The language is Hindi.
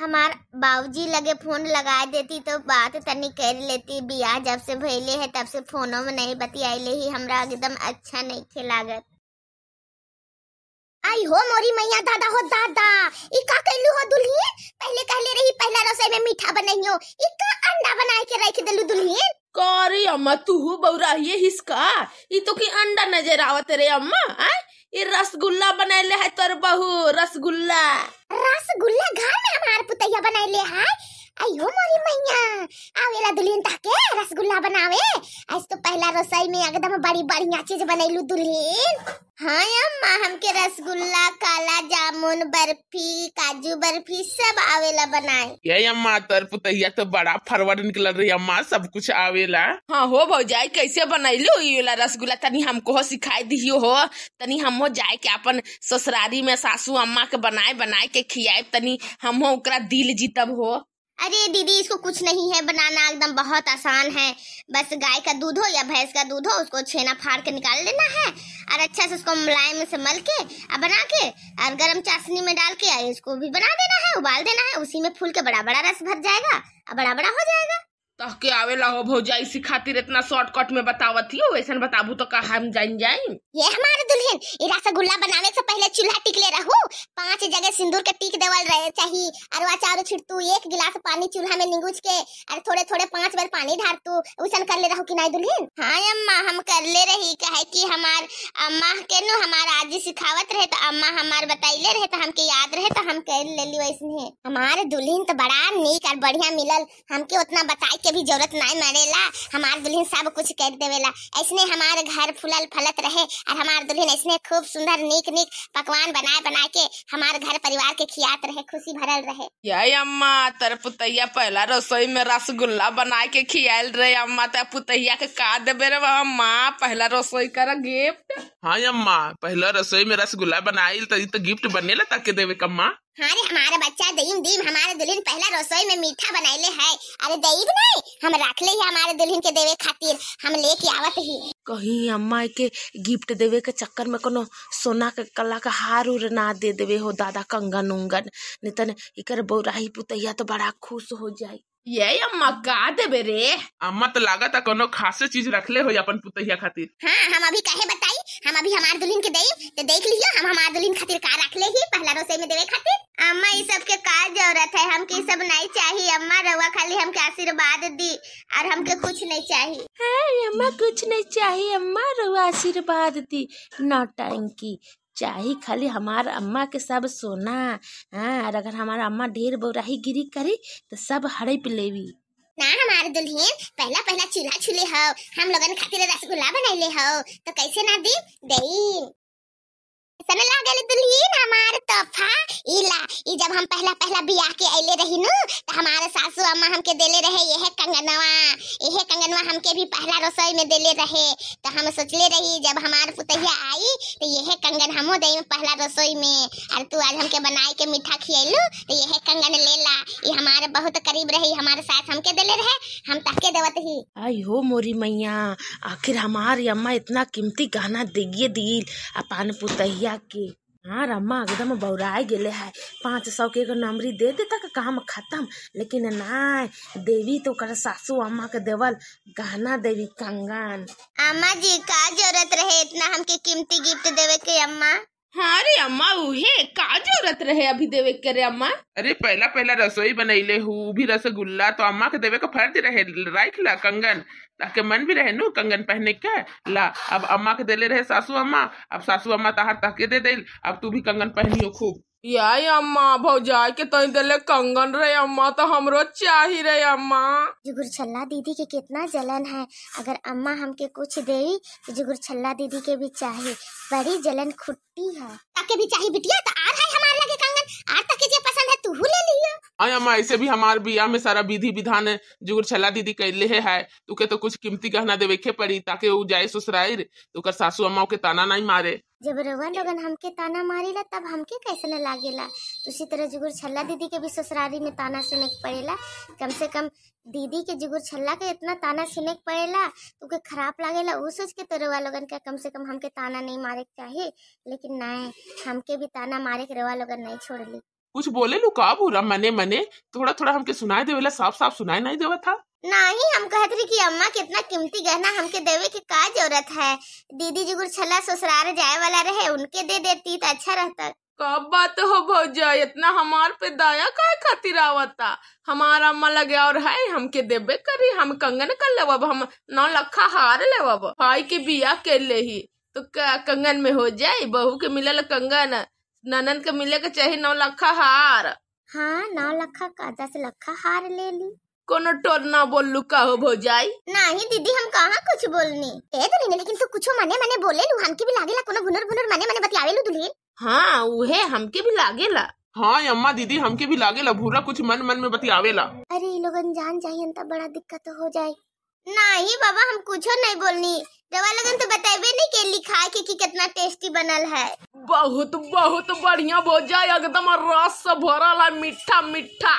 हमार बाबूजी लगे फोन लगा देती तो बात तनी कर लेती बिया जब से भैले है तब से फोनों में नहीं ले ही हमरा एकदम अच्छा नहीं खेलागत आई हो मोरी मैया दादा हो दादा ई का कहलू हो दुल्हिए पहले कहले रही पहला रसोई में मीठा बनाइयो ई का अंडा बना के रख देलू दुल्हिए करे अम्मा तू हो बौरा ये हिसका ई तो की अंडा नजर आवत रे अम्मा आई ई रसगुल्ला बनैले है तोर बहू रसगुल्ला रसगुल्ला घर में हमार पुतैया बनैले है अयो मोरी मैया आवेला दुलियन ताके रसगुल्ला बनावे आज पहला रसोई में एकदम बड़ी बढ़िया चीज बनैलू दुल्हन हाँ अम्मा हमके रसगुल्ला काला जामुन बर्फी काजू बर्फी सब आवेला बनाए ये अम्मा तर पुतहिया तो बड़ा फरवर निकल रही अम्मा सब कुछ आवेला हाँ हो भाई जाए कैसे बनैलू ये वाला रसगुल्ला तनी हमको हो सिखाई दियो हो तनी हम हो जाए के अपन ससुरारी में सासू अम्मा के बनाए बनाए के खियाए तनी हम हो दिल जीतब हो अरे दीदी इसको कुछ नहीं है बनाना एकदम बहुत आसान है बस गाय का दूध हो या भैंस का दूध हो उसको छेना फाड़ के निकाल लेना है और अच्छा से उसको मुलायम से मल के और बना के और गर्म चाशनी में डाल के इसको भी बना देना है उबाल देना है उसी में फूल के बड़ा बड़ा रस भर जाएगा और बड़ा बड़ा हो जाएगा के आवे ला हो भौजाई सी खातिर इतना शॉर्टकट में बतावत हो वैसन बताबू तो का हम जान जाई ये हमारे दुल्हन इरा से गुल्ला बनावे से पहले चूल्हा टिक ले रहू पांच जगह सिंदूर के टिक देवल रहे चाही अरवा चारो छिड़तू एक गिलास पानी चूल्हा में निंगूज के और थोड़े थोड़े पांच बार पानी ढारतू वैसन कर ले रहू कि नहीं दुल्हन हां अम्मा हम कर ले रही कहे कि हमार अम्मा के नु हमार आज सिखावत रहे तो अम्मा हमार बताइले रहे तो हमके याद रहे तो हम कर ले लेली वैसने हमारे दुल्हन तो बड़ा नीक और बढ़िया मिलल हमके उतना बताई के भी जरूरत ना मरेला हमार दुल्हन सब कुछ कर देवेला ऐसने हमार घर फुलल फलत रहे और हमार दुल्हन ऐसने खूब सुंदर नीक नीक पकवान बनाए बना के हमार घर परिवार के खियात रहे खुशी भरल रहे यही अम्मा तर पुतैया पहला रसोई में रसगुल्ला बना के खियाल रहे अम्मा तर पुतैया के का देवे रे अम्मा पहला रसोई कर गिफ्ट हाँ अम्मा पहला रसोई में रसगुल्ला बनाई तो गिफ्ट बनेला तक देवे अम्मा अरे हाँ हमारा बच्चा दीम दीम हमारे दुल्हन पहला रसोई में मीठा ले है अरे दईब नहीं हम रख ले हमारे दुल्हन के देवे खातिर हम लेके आवत ही कहीं अम्मा के गिफ्ट देवे के चक्कर में कोनो सोना के कला का हार उर ना दे देवे हो दादा कंगन उंगन नितन इकर बौराही पुतैया तो बड़ा खुश हो जाए ये अम्मा का देबे रे अम्मा तो लागत है कोनो खास चीज रख ले हो अपन पुतहिया खातिर हाँ हम अभी कहे बताई हम अभी हमार दुलिन के देई तो देख लियो हम हमार दुलिन खातिर का रख ले ही पहला रोसे में देवे खातिर अम्मा इस सब के का जरूरत है हम हमके सब नहीं चाहिए अम्मा रवा खाली हम के आशीर्वाद दी और हमके कुछ नहीं चाहिए हाँ अम्मा कुछ नहीं चाहिए अम्मा रवा आशीर्वाद दी नौटंकी चाही खाली हमार अम्मा के सब सोना हाँ और अगर हमारा अम्मा ढेर बोराही गिरी करी तो सब हड़प लेवी ना हमारे दुल्हन पहला पहला चूल्हा छुले हो हम लोग खातिर रसगुल्ला ले हो तो कैसे ना दी दे समय सने गए दुल्हन हमार तोहफा इला ई जब हम पहला पहला बियाह के आइले रही नु तो हमारे सासू अम्मा हमके देले रहे यह कंगनवा यह कंगनवा हमके भी पहला रसोई में देले रहे तो हम सोचले रही जब हमारे कंगन हमो दे पहला रसोई में और तू आज हमके बनाए के मीठा खियलू तो यह कंगन ले ला ये हमारे बहुत करीब रही हमारे साथ हमके देले रहे हम तके देवत ही आई हो मोरी मैया आखिर हमारी अम्मा इतना कीमती गहना दिगिए दिल अपन पुतहिया के हाँ रम्मा एकदम बौराए गले है पाँच सौ के एगो नमरी दे दे तक काम खत्म लेकिन ना देवी तो कर सासू अम्मा के देवल गहना देवी कंगन अम्मा जी का जरूरत रहे इतना हमके कीमती गिफ्ट देवे के अम्मा हाँ रे अम्मा उहे का जरूरत रहे अभी देवे के रे अम्मा अरे पहला पहला रसोई ले हूँ भी रसगुल्ला तो अम्मा के देवे का फर्ज रहे राख ला कंगन ताकि मन भी रहे नु कंगन पहने के ला अब अम्मा के देले रहे सासू अम्मा अब सासू अम्मा तहार तहके दे दे अब तू भी कंगन पहनियो खूब यही अम्मा भौजाई के तई दिले कंगन रे अम्मा तो हमरो चाही रे अम्मा जुगुर छल्ला दीदी के कितना जलन है अगर अम्मा हमके कुछ दे तो जुगुर छल्ला दीदी के भी चाहिए बड़ी जलन खुट्टी है ताके भी चाहिए बिटिया तो तू ले लिया ऐसे भी हमार बिया में सारा विधि विधान है जुगुर छला दीदी कर ले है तू के तो कुछ कीमती गहना देवे के पड़ी ताकि वो जाए ससुराल तो कर सासू अम्मा के ताना नहीं मारे जब रवन लोगन हमके ताना ला तब हमके कैसना ला उसी तरह जुगुर छल्ला दीदी के भी ससुरारी में ताना सुने के पड़ेला कम से कम दीदी के जुगुर छल्ला के इतना ताना सुने के पड़ेला तुके तो खराब ला वो सोच के तो रवा लोगन का कम से कम हमके ताना नहीं मारे के चाहे लेकिन ना हमके भी ताना मारे के रवा लोगन नहीं छोड़ ली कुछ बोले लू का बुरा मने मने थोड़ा थोड़ा हमके सुनाई देवेला साफ साफ सुनाई नहीं देवा था नहीं हम कहते रही कि अम्मा कितना कीमती गहना हमके देवे के का जरूरत है दीदी जी छला ससुराल जाए वाला रहे उनके दे देती तो अच्छा रहता कब बात हो भौजा इतना हमार पे दया का खातिर आवता हमारा अम्मा लगे और है हमके देवे करी हम कंगन कर लेब हम नौ लखा हार लेब भाई के बिया के ले ही तो कंगन में हो जाए बहू के मिलल कंगन ननंद के मिले के चाहे नौ लखा हार हाँ नौ लखा का दस लखा हार ले ली कोनो टोर ना बोल लुका हो भौजाई नहीं दीदी हम कहाँ कुछ बोलनी ए तो नहीं लेकिन तू तो कुछ मने मने बोले लू हमके भी लागे ला कोनो भुनर भुनर मने मने बतियावे लू दुल्हन हाँ वो हमके भी लागे ला हाँ अम्मा दीदी हमके भी लागे ला भूरा कुछ मन मन में बतियावे ला अरे लोगन जान चाहिए बड़ा दिक्कत हो जाए नहीं बाबा हम कुछ नहीं बोलनी रवा लगन तो बताबे नहीं के लिखा के कि कितना टेस्टी बनल है बहुत बहुत बढ़िया भोजा एकदम रस से भरल है मीठा मीठा